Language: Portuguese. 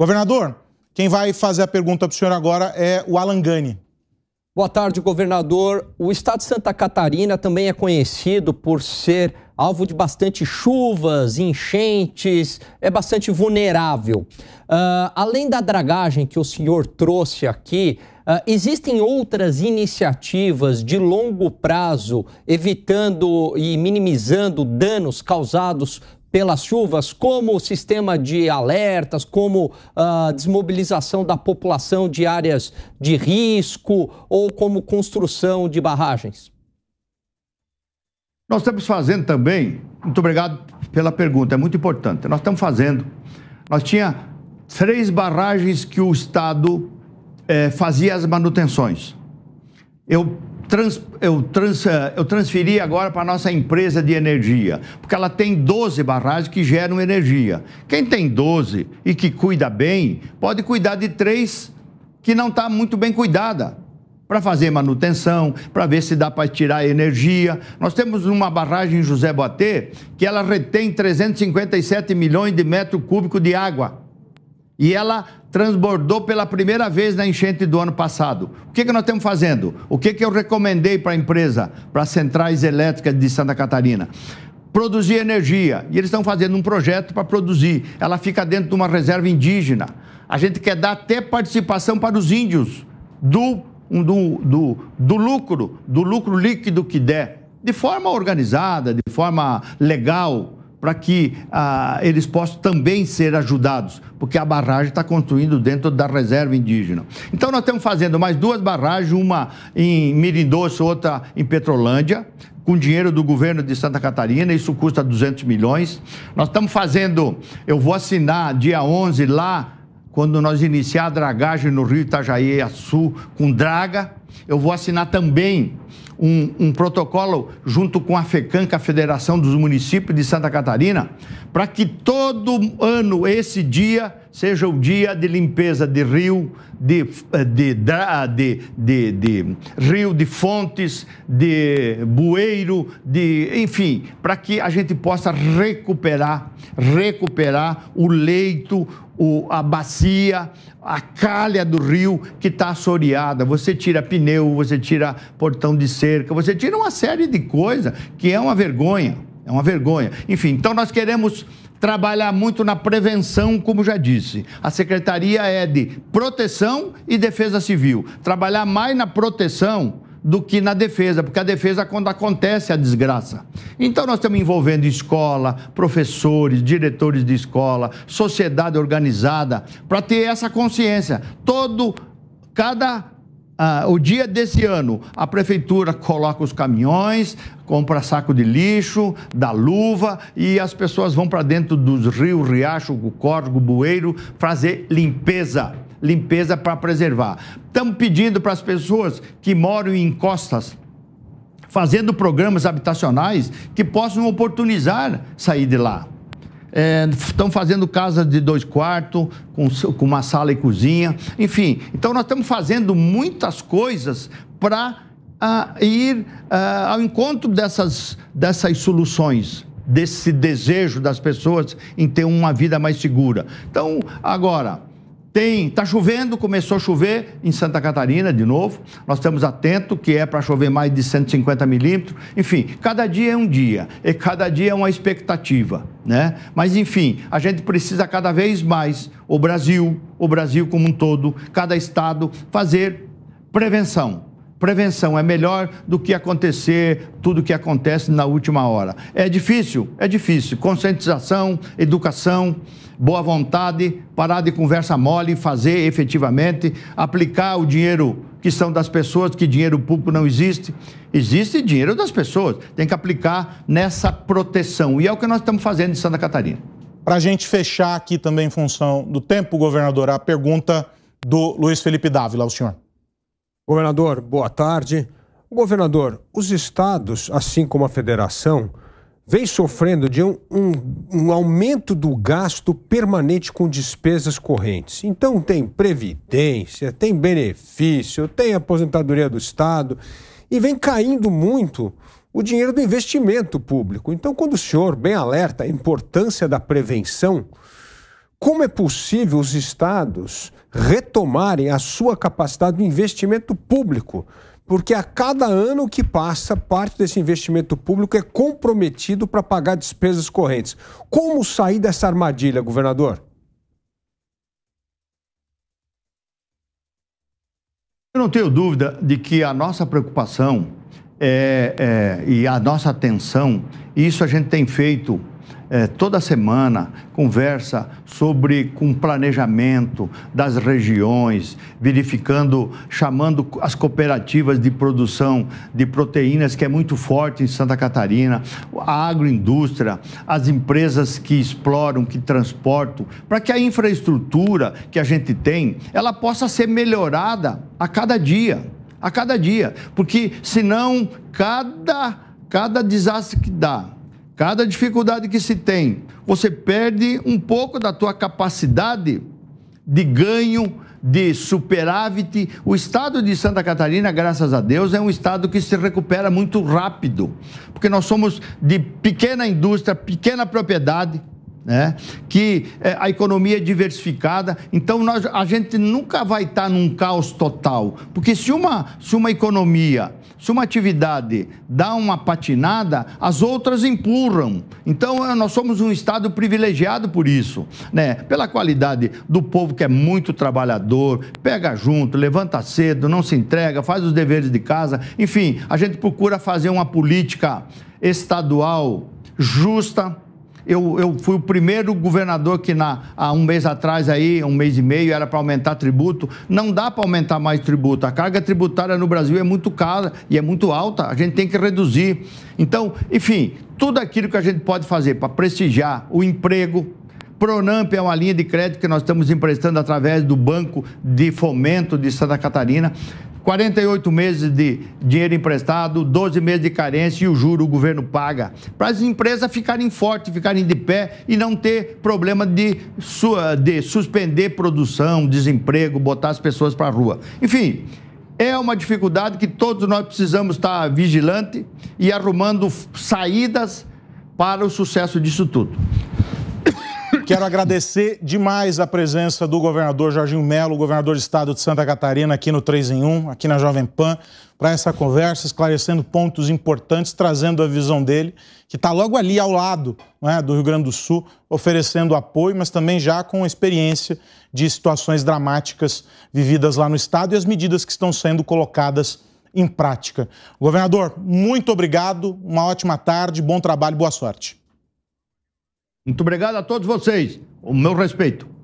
Governador, quem vai fazer a pergunta para o senhor agora é o Alan Gani. Boa tarde, governador. O estado de Santa Catarina também é conhecido por ser alvo de bastante chuvas, enchentes, é bastante vulnerável. Uh, além da dragagem que o senhor trouxe aqui, uh, existem outras iniciativas de longo prazo evitando e minimizando danos causados pelas chuvas, como o sistema de alertas, como a ah, desmobilização da população de áreas de risco ou como construção de barragens? Nós estamos fazendo também, muito obrigado pela pergunta, é muito importante. Nós estamos fazendo, nós tinha três barragens que o Estado eh, fazia as manutenções. Eu trans, eu, trans, eh, eu transferi agora para a nossa empresa de energia, porque ela tem 12 barragens que geram energia. Quem tem 12 e que cuida bem, pode cuidar de três que não está muito bem cuidada para fazer manutenção, para ver se dá para tirar energia. Nós temos uma barragem em José Boatê que ela retém 357 milhões de metros cúbicos de água e ela transbordou pela primeira vez na enchente do ano passado. O que, que nós estamos fazendo? O que, que eu recomendei para a empresa, para as centrais elétricas de Santa Catarina? Produzir energia. E eles estão fazendo um projeto para produzir. Ela fica dentro de uma reserva indígena. A gente quer dar até participação para os índios do, do, do, do lucro, do lucro líquido que der. De forma organizada, de forma legal para que ah, eles possam também ser ajudados, porque a barragem está construindo dentro da reserva indígena. Então nós estamos fazendo mais duas barragens, uma em Mirindoço, outra em Petrolândia, com dinheiro do governo de Santa Catarina, isso custa 200 milhões. Nós estamos fazendo, eu vou assinar dia 11 lá, quando nós iniciar a dragagem no Rio Itajaí Açu, com draga, eu vou assinar também um, um protocolo junto com a FECAM, que é a Federação dos Municípios de Santa Catarina, para que todo ano esse dia seja o dia de limpeza de rio, de, eh, de, de, de, de rio, de fontes, de bueiro, de, enfim, para que a gente possa recuperar, recuperar o leito, o, a bacia, a calha do rio que está assoreada. Você tira pneu pneu, você tira portão de cerca, você tira uma série de coisas que é uma vergonha. É uma vergonha. Enfim, então nós queremos trabalhar muito na prevenção, como já disse. A secretaria é de proteção e defesa civil. Trabalhar mais na proteção do que na defesa, porque a defesa é quando acontece é a desgraça. Então nós estamos envolvendo escola, professores, diretores de escola, sociedade organizada, para ter essa consciência. Todo cada ah, o dia desse ano, a prefeitura coloca os caminhões, compra saco de lixo, dá luva e as pessoas vão para dentro dos rios, riacho, córrego, bueiro, fazer limpeza. Limpeza para preservar. Estamos pedindo para as pessoas que moram em encostas, fazendo programas habitacionais, que possam oportunizar sair de lá estão é, fazendo casa de dois quartos, com, com uma sala e cozinha, enfim. Então, nós estamos fazendo muitas coisas para uh, ah, ir uh, ao encontro dessas, dessas soluções. Desse desejo das pessoas em ter uma vida mais segura. Então, agora, tem, está chovendo, começou a chover em Santa Catarina de novo. Nós estamos atento que é para chover mais de 150 milímetros. Enfim, cada dia é um dia e cada dia é uma expectativa, né? Mas enfim, a gente precisa cada vez mais o Brasil, o Brasil como um todo, cada estado fazer prevenção prevenção é melhor do que acontecer tudo o que acontece na última hora. É difícil? É difícil. Conscientização, educação, boa vontade, parar de conversa mole, fazer efetivamente, aplicar o dinheiro que são das pessoas, que dinheiro público não existe. Existe dinheiro das pessoas. Tem que aplicar nessa proteção. E é o que nós estamos fazendo em Santa Catarina. Para a gente fechar aqui também em função do tempo, governador, a pergunta do Luiz Felipe Dávila o senhor. Governador, boa tarde. Governador, os estados, assim como a federação, vem sofrendo de um, um, um, aumento do gasto permanente com despesas correntes. Então, tem previdência, tem benefício, tem aposentadoria do Estado e vem caindo muito o dinheiro do investimento público. Então, quando o senhor bem alerta a importância da prevenção, como é possível os estados retomarem a sua capacidade de investimento público? Porque a cada ano que passa, parte desse investimento público é comprometido para pagar despesas correntes. Como sair dessa armadilha, governador? Eu não tenho dúvida de que a nossa preocupação é, é, e a nossa atenção, isso a gente tem feito é, toda semana conversa sobre com planejamento das regiões, verificando, chamando as cooperativas de produção de proteínas, que é muito forte em Santa Catarina, a agroindústria, as empresas que exploram, que transportam, para que a infraestrutura que a gente tem, ela possa ser melhorada a cada dia, a cada dia, porque senão cada cada desastre que dá Cada dificuldade que se tem, você perde um pouco da tua capacidade de ganho, de superávit. O estado de Santa Catarina, graças a Deus, é um estado que se recupera muito rápido, porque nós somos de pequena indústria, pequena propriedade, né? que é, a economia é diversificada. Então, nós, a gente nunca vai estar tá num caos total. Porque se uma, se uma economia, se uma atividade dá uma patinada, as outras empurram. Então, eh, nós somos um Estado privilegiado por isso. Né? Pela qualidade do povo que é muito trabalhador, pega junto, levanta cedo, não se entrega, faz os deveres de casa. Enfim, a gente procura fazer uma política estadual justa eu, eu fui o primeiro governador que na, há um mês atrás, aí, um mês e meio, era para aumentar tributo. Não dá para aumentar mais tributo. A carga tributária no Brasil é muito cara e é muito alta. A gente tem que reduzir. Então, enfim, tudo aquilo que a gente pode fazer para prestigiar o emprego, Pronamp é uma linha de crédito que nós estamos emprestando através do Banco de Fomento de Santa Catarina. 48 meses de dinheiro emprestado, 12 meses de carência e o juro o governo paga. Para as empresas ficarem fortes, ficarem de pé e não ter problema de, de suspender produção, desemprego, botar as pessoas para a rua. Enfim, é uma dificuldade que todos nós precisamos estar vigilante e arrumando saídas para o sucesso disso tudo. Quero agradecer demais a presença do governador Jorginho Melo, governador de estado de Santa Catarina, aqui no 3 em 1, aqui na Jovem Pan, para essa conversa, esclarecendo pontos importantes, trazendo a visão dele, que está logo ali ao lado né, do Rio Grande do Sul, oferecendo apoio, mas também já com experiência de situações dramáticas vividas lá no estado e as medidas que estão sendo colocadas em prática. Governador, muito obrigado, uma ótima tarde, bom trabalho, boa sorte. Muito obrigado a todos vocês. O meu respeito.